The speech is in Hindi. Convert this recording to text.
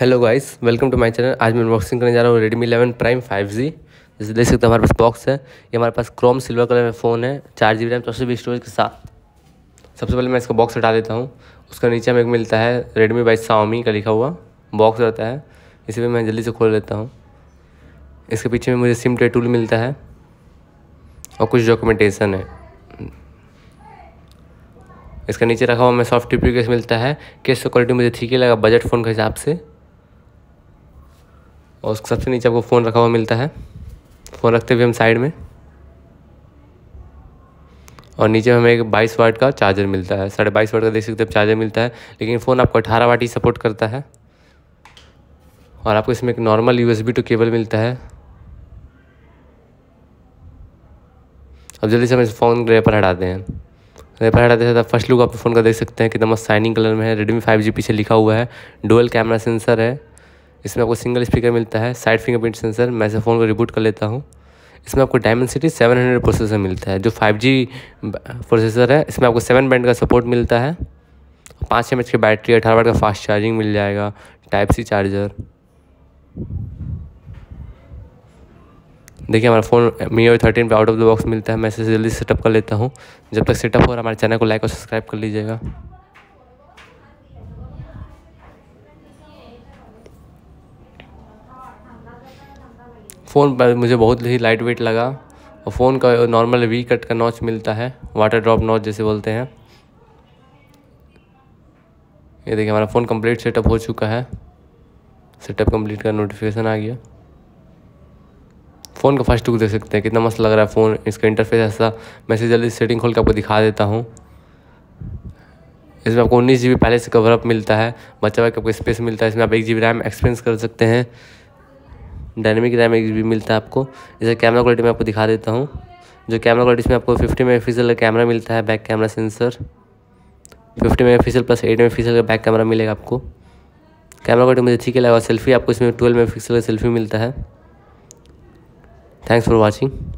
hello guys welcome to my channel आज मैं अनबॉक्सिंग करने जा रहा हूँ रेडमी 11 प्राइम 5G जैसे देख सकते हो हमारे पास बॉक्स है ये हमारे पास क्रोम सिल्वर कलर में फ़ोन है चार जी बी रैम चौसठ स्टोरेज के साथ सबसे पहले मैं इसका बॉक्स हटा देता हूँ उसका नीचे हमें एक मिलता है रेडमी बाई साओमी का लिखा हुआ बॉक्स रहता है इसे भी मैं जल्दी से खोल लेता हूँ इसके पीछे में मुझे सिम टे टूल मिलता है और कुछ डॉक्यूमेंटेशन है इसका नीचे रखा हुआ हमें सॉफ्ट टिप्यू केस मिलता है केस क्वालिटी मुझे ठीक ही लगा बजट फ़ोन के हिसाब से और उसके सबसे नीचे आपको फ़ोन रखा हुआ मिलता है फ़ोन रखते हुए हम साइड में और नीचे हमें एक बाईस वाट का चार्जर मिलता है साढ़े बाईस वाट का देख सकते हो चार्जर मिलता है लेकिन फ़ोन आपको अठारह वाट ही सपोर्ट करता है और आपको इसमें एक normal U S B two cable मिलता है अब जल्दी से हम इस फ़ोन रेपर हटाते हैं रेपर हटाते हैं तो फर्स्ट लुक आप फ़ोन का देख सकते हैं कितना मस्त शाइनिंग कलर में है रेडमी फाइव जी पीछे लिखा हुआ है डुअल कैमरा सेंसर है इसमें आपको सिंगल स्पीकर मिलता है साइड फिंगरप्रिंट सेंसर मैं इसे फ़ोन को रिबूट कर लेता हूँ इसमें आपको Dimensity seven hundred processor मिलता है जो फाइव जी प्रोसेसर है इसमें आपको सेवन बैंड का सपोर्ट मिलता है पाँच एम एच की बैटरी अठारह वाट का फास्ट चार्जिंग मिल जाएगा टाइप सी चार्जर देखिए हमारा फ़ोन मी ओ थर्टीन पर आउट ऑफ द बॉक्स मिलता है मैं इसे जल्दी सेटअप कर लेता हूँ जब तक सेटअप हो रहा हमारे चैनल को लाइक और सब्सक्राइब कर लीजिएगा फ़ोन पर मुझे बहुत ही लाइट वेट लगा और फ़ोन का नॉर्मल वी कट का नॉच मिलता है वाटर ड्रॉप नॉच जैसे बोलते हैं ये देखिए हमारा फ़ोन कंप्लीट सेटअप हो चुका है सेटअप कंप्लीट का नोटिफिकेशन आ गया फ़ोन का फर्स्ट लुक देख सकते हैं कितना मस्त लग रहा है फ़ोन इसका इंटरफेस ऐसा मैं जल्दी सेटिंग खोल के आपको दिखा देता हूँ इसमें आपको उन्नीस जी बी पहले से कवरअप मिलता है बच्चा बैकअप आपको स्पेस मिलता है इसमें आप एक जी बी रैम एक्सपेंस कर सकते हैं डायनेमिक रैम एक भी मिलता है आपको जैसे कैमरा क्वालिटी में आपको दिखा देता हूँ जो कैमरा क्वालिटी इसमें आपको फिफ्टी मेगा का कैमरा मिलता है back camera sensor fifty mega plus eight mega का बैक कैमरा मिलेगा आपको कैमरा क्वालिटी मुझे ठीक लगा सेल्फी आपको इसमें ट्वेल्व मेगा का सेल्फी मिलता है थैंक्स फॉर वॉचिंग